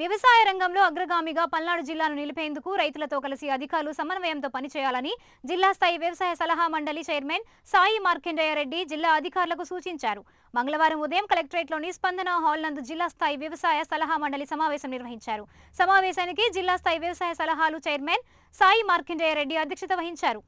వ్యవసాయ రంగంలో అగ్రగామిగా పల్నాడు జిల్లాను నిలిపేందుకు రైతులతో కలిసి అధికారులు సమన్వయంతో పనిచేయాలని జిల్లా స్థాయి వ్యవసాయ సలహా మండలి చైర్మన్ సాయి మార్కండేయ రెడ్డి జిల్లా అధికారులకు సూచించారు మంగళవారం ఉదయం కలెక్టరేట్లోని స్పందన హాల్ నందు జిల్లా స్థాయి వ్యవసాయ సలహా మండలి సమావేశం నిర్వహించారు సమావేశానికి జిల్లా స్థాయి వ్యవసాయ సలహాలు చైర్మన్ సాయి మార్కండేయ రెడ్డి అధ్యక్షత వహించారు